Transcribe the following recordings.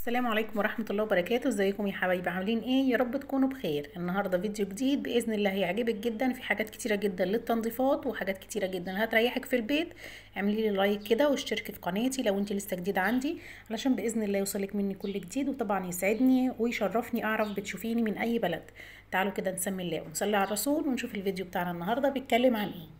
السلام عليكم ورحمة الله وبركاته ازيكم يا حبايبي عاملين ايه يا رب تكونوا بخير النهاردة فيديو جديد بإذن الله هيعجبك جدا في حاجات كتيرة جدا للتنظيفات وحاجات كتيرة جدا هتريحك في البيت اعملي لي لايك كده واشتركي في قناتي لو انت لسه جديده عندي علشان بإذن الله يوصلك مني كل جديد وطبعا يسعدني ويشرفني اعرف بتشوفيني من اي بلد تعالوا كده نسمي الله ونصلي على الرسول ونشوف الفيديو بتاعنا النهاردة بيتكلم عن ايه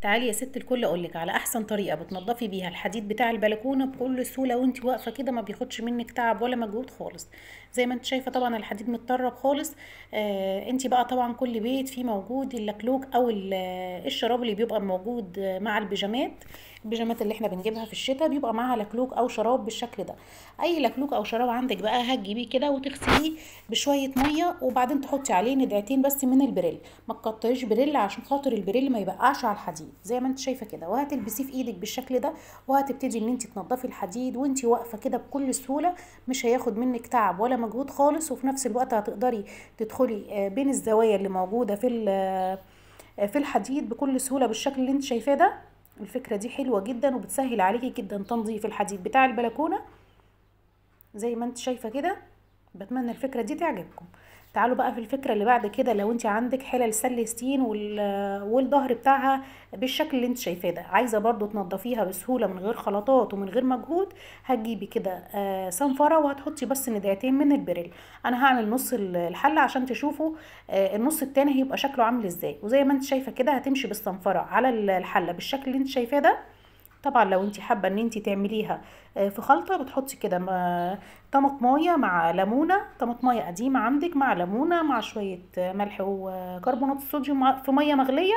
تعالي يا ست الكل اقول لك على احسن طريقه بتنضفي بيها الحديد بتاع البلكونه بكل سهوله وانت واقفه كده ما بياخدش منك تعب ولا مجهود خالص زي ما انت شايفه طبعا الحديد متطرب خالص آه انت بقى طبعا كل بيت فيه موجود اللكلوك او الشراب اللي بيبقى موجود مع البيجامات البيجامات اللي احنا بنجيبها في الشتاء بيبقى معاها لكلوك او شراب بالشكل ده اي لكلوك او شراب عندك بقى هتجيبيه كده وتغسليه بشويه ميه وبعدين تحطي عليه ندعتين بس من البريل ما تقطعيش بريل عشان خاطر البريل ما يبقعش على الحديد زي ما انت شايفه كده وهتلبسيه في ايدك بالشكل ده وهتبتدي ان انت تنضفي الحديد وانت واقفه كده بكل سهوله مش هياخد منك تعب ولا مجهود خالص وفي نفس الوقت هتقدري تدخلي آه، بين الزوايا اللي موجوده في آه، في الحديد بكل سهوله بالشكل اللي انت شايفاه ده الفكرة دي حلوة جدا وبتسهل عليكي جدا تنظيف الحديد بتاع البلكونة زي ما انت شايفة كده بتمنى الفكرة دي تعجبكم تعالوا بقى في الفكره اللي بعد كده لو انت عندك حلل سلستين ستين والظهر بتاعها بالشكل اللي انت شايفاه ده عايزه برضو تنضفيها بسهوله من غير خلطات ومن غير مجهود هتجيبي كده آه، صنفره وهتحطي بس ندعتين من البريل انا هعمل نص الحل عشان تشوفوا آه، النص التاني هيبقى شكله عامل ازاي وزي ما انت شايفه كده هتمشي بالصنفره على الحله بالشكل اللي انت شايفاه ده طبعا لو انت حابه ان انت تعمليها آه، في خلطه بتحطي كده طماطمايه مع ليمونه طماطمايه قديمه عندك مع ليمونه مع شويه ملح وكربونات الصوديوم في ميه مغليه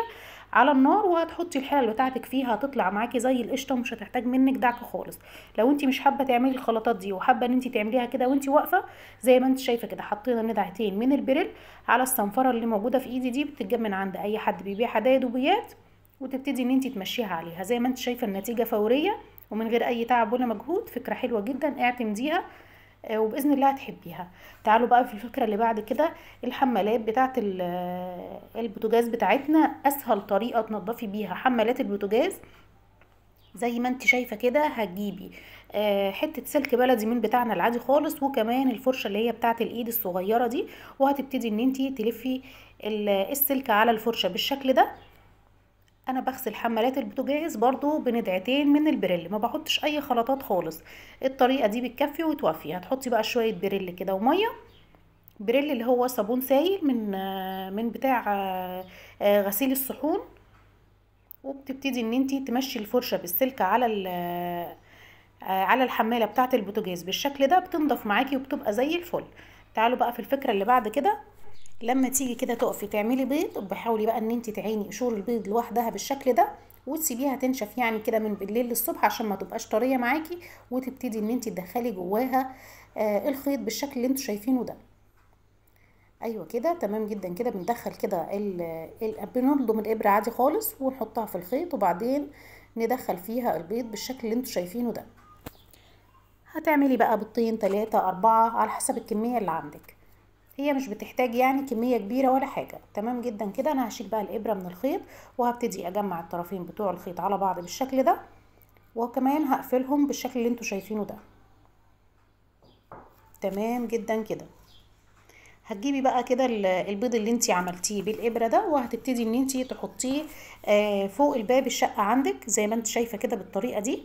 على النار وهتحطي الحله بتاعتك فيها هتطلع معاكي زي القشطه ومش هتحتاج منك دعك خالص لو انت مش حابه تعملي الخلطات دي وحابه ان انت تعمليها كده وانت واقفه زي ما انت شايفه كده حطينا ندعتين من البريل على الصنفره اللي موجوده في ايدي دي بتتجمع عند اي حد بيبيع حدايا دوبيات وتبتدي ان انت تمشيها عليها زي ما انت شايفه النتيجه فوريه ومن غير اي تعب ولا مجهود فكره حلوه جدا اعتمديها آه، وباذن الله هتحبيها تعالوا بقى في الفكره اللي بعد كده الحمالات بتاعه آه، البوتاجاز بتاعتنا اسهل طريقه تنضفي بيها حمالات البوتاجاز زي ما انت شايفه كده هتجيبي آه، حته سلك بلدي من بتاعنا العادي خالص وكمان الفرشه اللي هي بتاعه الايد الصغيره دي وهتبتدي ان انت تلفي السلك على الفرشه بالشكل ده انا بغسل حمالات البوتاجاز برضو بندعتين من البريل ما بحطش اي خلطات خالص الطريقه دي بتكفي وتوفي هتحطي بقى شويه بريل كده وميه بريل اللي هو صابون سايل من من بتاع آه، غسيل الصحون وبتبتدي ان انتي تمشي الفرشه بالسلكه على آه، على الحماله بتاعه البوتاجاز بالشكل ده بتنضف معاكي وبتبقى زي الفل تعالوا بقى في الفكره اللي بعد كده لما تيجي كده تقفي تعملي بيض وبحاولي بقى ان انت تعيني قشور البيض لوحدها بالشكل ده وتسيبيها تنشف يعني كده من بالليل للصبح عشان ما تبقاش طريه معاكي وتبتدي ان انت تدخلي جواها آه الخيط بالشكل اللي انتوا شايفينه ده ايوه كده تمام جدا كده بندخل كده بنلضم الابره عادي خالص ونحطها في الخيط وبعدين ندخل فيها البيض بالشكل اللي انتوا شايفينه ده هتعملي بقى بيضتين تلاتة أربعة على حسب الكمية اللي عندك هي مش بتحتاج يعني كمية كبيرة ولا حاجة تمام جدا كده انا هشيل بقى الابرة من الخيط وهبتدي اجمع الطرفين بتوع الخيط على بعض بالشكل ده وكمان هقفلهم بالشكل اللي انتوا شايفينه ده تمام جدا كده هتجيبي بقى كده البيض اللي انت عملتيه بالابره ده وهتبتدي ان انت تحطيه آه، فوق الباب الشقه عندك زي ما انت شايفه كده بالطريقه دي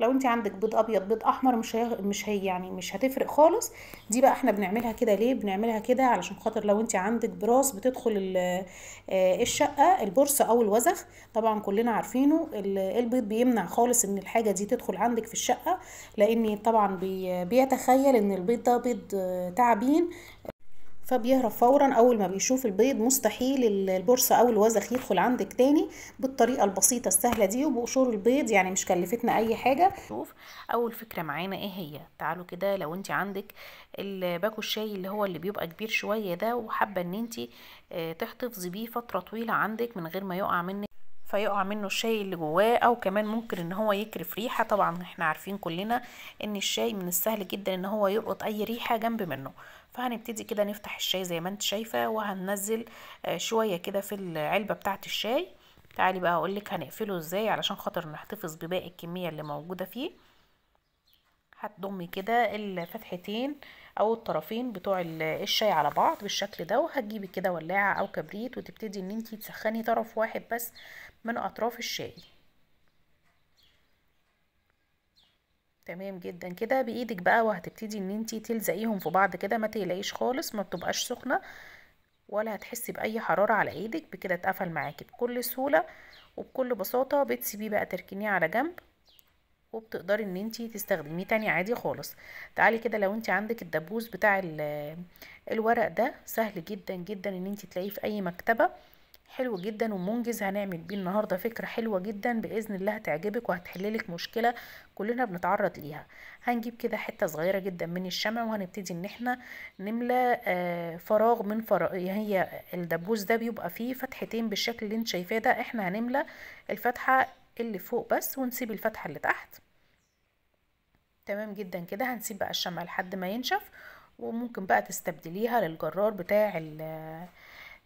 لو انت عندك بيض ابيض بيض احمر مش هي مش هي يعني مش هتفرق خالص دي بقى احنا بنعملها كده ليه بنعملها كده علشان خاطر لو انت عندك براس بتدخل آه، الشقه البورصه او الوزخ طبعا كلنا عارفينه البيض بيمنع خالص ان الحاجه دي تدخل عندك في الشقه لان طبعا بيتخيل ان البيض ده بيض تعبين فبيهرب فورا اول ما بيشوف البيض مستحيل البورصه او الوزخ يدخل عندك تاني بالطريقه البسيطه السهله دي وبقشور البيض يعني مش كلفتنا اي حاجه شوف اول فكره معانا ايه هي تعالوا كده لو انت عندك الباكو الشاي اللي هو اللي بيبقى كبير شويه ده وحابه ان انت آه، تحتفظي بيه فتره طويله عندك من غير ما يقع منك فيقع منه الشاي اللي جواه او كمان ممكن ان هو يكرف ريحه طبعا احنا عارفين كلنا ان الشاي من السهل جدا ان هو يلقط اي ريحه جنب منه فهنبتدي كده نفتح الشاي زي ما انت شايفه وهننزل آه، شويه كده في العلبه بتاعه الشاي تعالي بقى اقولك هنقفله ازاي علشان خاطر نحتفظ بباقي الكميه اللي موجوده فيه هتضمي كده الفتحتين او الطرفين بتوع الشاي على بعض بالشكل ده وهتجيبي كده ولاعه او كبريت وتبتدي ان انت تسخني طرف واحد بس من اطراف الشاي تمام جدا كده بايدك بقى وهتبتدي ان انت تلزقيهم في بعض كده ما تقلقيش خالص ما بتبقاش سخنه ولا هتحسي باي حراره على ايدك بكده اتقفل معاكي بكل سهوله وبكل بساطه بتسيبيه بقى تركنيه على جنب وبتقدري ان انتي تستخدميه تاني عادي خالص تعالي كده لو انتي عندك الدبوس بتاع الورق ده سهل جدا جدا ان انتي تلاقيه في اي مكتبة حلو جدا ومنجز هنعمل بيه النهارده فكره حلوه جدا باذن الله هتعجبك وهتحللك مشكله كلنا بنتعرض ليها هنجيب كده حته صغيره جدا من الشمع وهنبتدي ان احنا نملى آه، فراغ من فراغ هي الدبوس ده بيبقى فيه فتحتين بالشكل اللي انت شايفاه ده احنا هنملى الفتحه اللي فوق بس ونسيب الفتحة اللي تحت تمام جدا كده هنسيب بقى الشمع لحد ما ينشف وممكن بقى تستبدليها للجرار بتاع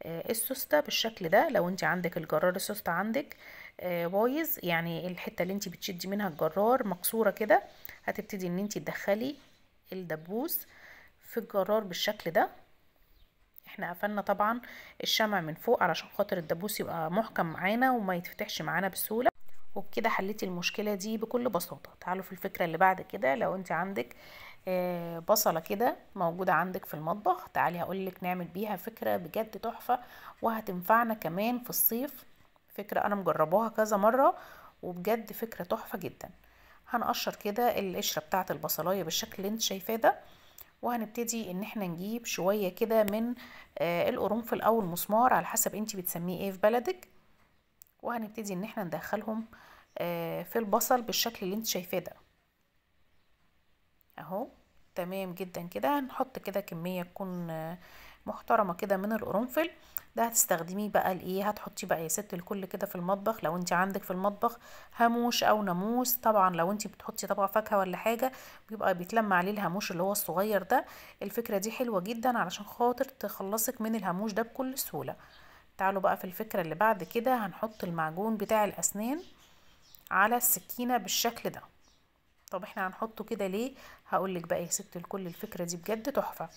آه، السوستة بالشكل ده لو انت عندك الجرار السوستة عندك آه، بايظ يعني الحتة اللي انت بتشدي منها الجرار مكسورة كده هتبتدي ان انت تدخلي الدبوس في الجرار بالشكل ده احنا قفلنا طبعا الشمع من فوق علشان خاطر الدبوس يبقى محكم معانا وما يتفتحش معانا بسهولة وبكده حليتي المشكله دي بكل بساطه تعالوا في الفكره اللي بعد كده لو انت عندك آه، بصله كده موجوده عندك في المطبخ تعالي هقولك نعمل بيها فكره بجد تحفه وهتنفعنا كمان في الصيف فكره انا مجرباها كذا مره وبجد فكره تحفه جدا هنقشر كده القشره بتاعه البصلايه بالشكل اللي انت شايفاه ده وهنبتدي ان احنا نجيب شويه كده من آه، القرنفل او المسمار على حسب انت بتسميه ايه في بلدك وهنبتدي ان احنا ندخلهم آه، في البصل بالشكل اللي انت شايفاه ده اهو تمام جدا كده هنحط كده كميه تكون آه، محترمه كده من القرنفل ده هتستخدميه بقى لايه هتحطيه بقى يا ست الكل كده في المطبخ لو انت عندك في المطبخ هاموش او ناموس طبعا لو انت بتحطي طبق فاكهه ولا حاجه بيبقى بيتلم عليه الهاموش اللي هو الصغير ده الفكره دي حلوه جدا علشان خاطر تخلصك من الهاموش ده بكل سهوله تعالوا بقى في الفكره اللي بعد كده هنحط المعجون بتاع الاسنان على السكينة بالشكل ده طب احنا هنحطه كده ليه هقولك بقى يا ست الكل الفكرة دي بجد تحفة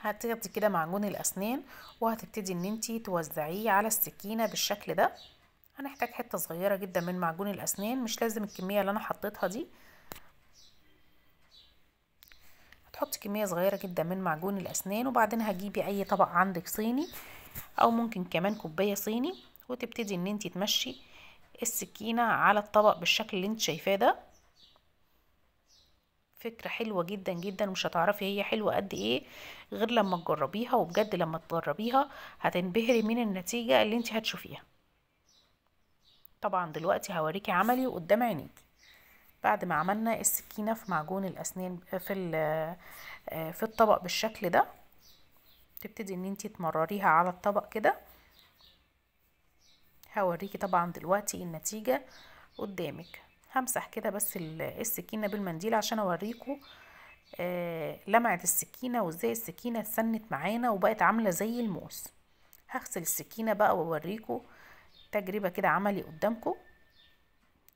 هتاخدي كده معجون الاسنان وهتبتدي ان انتي توزعيه على السكينة بالشكل ده هنحتاج حتة صغيرة جدا من معجون الاسنان مش لازم الكمية اللي انا حطيتها دي هتحطي كمية صغيرة جدا من معجون الاسنان وبعدين هجيبي اي طبق عندك صيني او ممكن كمان كوباية صيني وتبتدي ان انتي تمشي السكينة على الطبق بالشكل اللي انت شايفاه ده فكرة حلوة جدا جدا مش هتعرفي هي حلوة قد ايه غير لما تجربيها وبجد لما تجربيها هتنبهري من النتيجة اللي انت هتشوفيها طبعا دلوقتي هوريكي عملي قدام عينيكي بعد ما عملنا السكينة في معجون الأسنان في, آه، في الطبق بالشكل ده تبتدي ان انت تمرريها على الطبق كده هوريكي طبعا دلوقتي النتيجة قدامك همسح كده بس السكينة بالمنديل عشان اوريكو آه لمعة السكينة وازاي السكينة اتسنت معانا وبقت عاملة زي الموس هغسل السكينة بقى واوريكو تجربة كده عملي قدامكو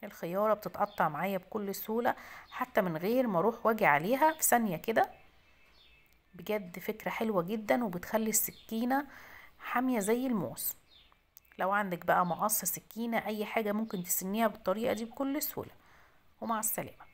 الخيارة بتتقطع معايا بكل سهولة حتى من غير ما اروح واجي عليها في ثانية كده بجد فكرة حلوة جدا وبتخلي السكينة حامية زي الموس لو عندك بقى مقص سكينة أي حاجة ممكن تسنيها بالطريقة دي بكل سهولة ومع السلامة